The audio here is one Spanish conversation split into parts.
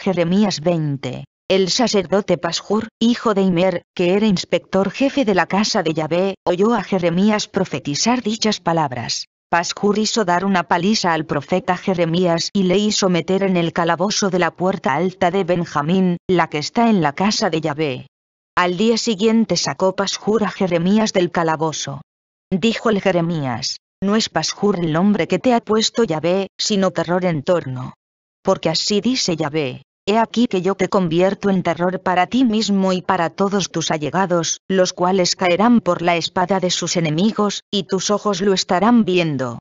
Jeremías 20. El sacerdote Pashur, hijo de Imer, que era inspector jefe de la casa de Yahvé, oyó a Jeremías profetizar dichas palabras. Pashur hizo dar una paliza al profeta Jeremías y le hizo meter en el calabozo de la puerta alta de Benjamín, la que está en la casa de Yahvé. Al día siguiente sacó Pashur a Jeremías del calabozo. Dijo el Jeremías, no es Pashur el nombre que te ha puesto Yahvé, sino terror en torno. Porque así dice Yahvé, He aquí que yo te convierto en terror para ti mismo y para todos tus allegados, los cuales caerán por la espada de sus enemigos, y tus ojos lo estarán viendo.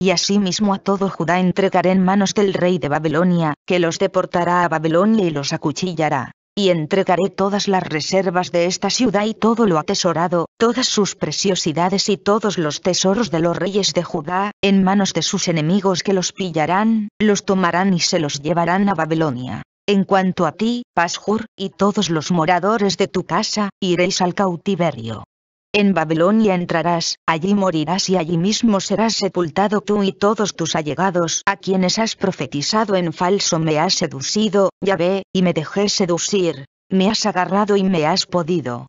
Y asimismo a todo Judá entregaré en manos del rey de Babilonia, que los deportará a Babilonia y los acuchillará. Y entregaré todas las reservas de esta ciudad y todo lo atesorado, todas sus preciosidades y todos los tesoros de los reyes de Judá, en manos de sus enemigos que los pillarán, los tomarán y se los llevarán a Babilonia. En cuanto a ti, Pashur, y todos los moradores de tu casa, iréis al cautiverio. En Babilonia entrarás, allí morirás y allí mismo serás sepultado tú y todos tus allegados a quienes has profetizado en falso me has seducido, ya ve, y me dejé seducir, me has agarrado y me has podido.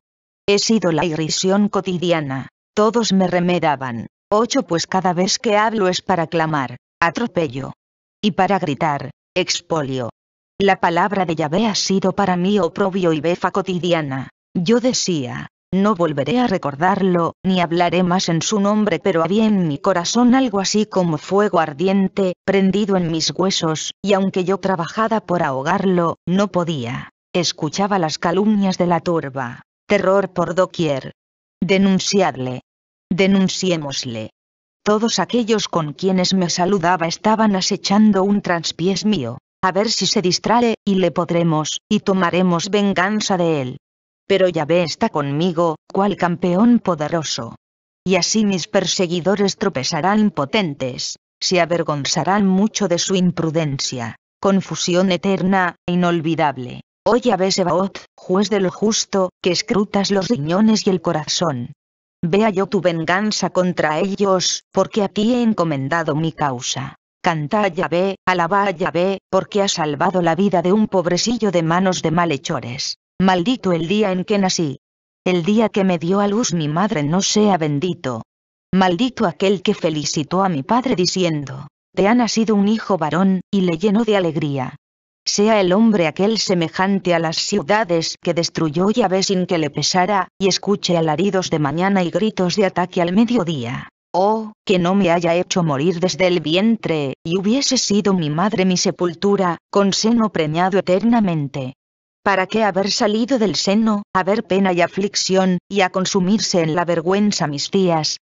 He sido la irrisión cotidiana, todos me remedaban. Ocho pues cada vez que hablo es para clamar, atropello. Y para gritar, expolio, la palabra de Yahvé ha sido para mí oprobio y befa cotidiana. Yo decía, no volveré a recordarlo, ni hablaré más en su nombre, pero había en mi corazón algo así como fuego ardiente, prendido en mis huesos, y aunque yo trabajaba por ahogarlo, no podía. Escuchaba las calumnias de la turba. Terror por doquier. Denunciadle. Denunciémosle. Todos aquellos con quienes me saludaba estaban acechando un transpiés mío a ver si se distrae, y le podremos, y tomaremos venganza de él. Pero Yahvé está conmigo, cual campeón poderoso. Y así mis perseguidores tropezarán impotentes, se avergonzarán mucho de su imprudencia. Confusión eterna, e inolvidable. Oye, Yahvé Sebaot, juez de lo justo, que escrutas los riñones y el corazón. Vea yo tu venganza contra ellos, porque a ti he encomendado mi causa ve Yahvé, a Yahvé, porque ha salvado la vida de un pobrecillo de manos de malhechores. Maldito el día en que nací. El día que me dio a luz mi madre no sea bendito. Maldito aquel que felicitó a mi padre diciendo, Te ha nacido un hijo varón, y le llenó de alegría. Sea el hombre aquel semejante a las ciudades que destruyó Yahvé sin que le pesara, y escuche alaridos de mañana y gritos de ataque al mediodía. Oh, que no me haya hecho morir desde el vientre, y hubiese sido mi madre mi sepultura, con seno preñado eternamente. ¿Para qué haber salido del seno, a ver pena y aflicción, y a consumirse en la vergüenza mis días,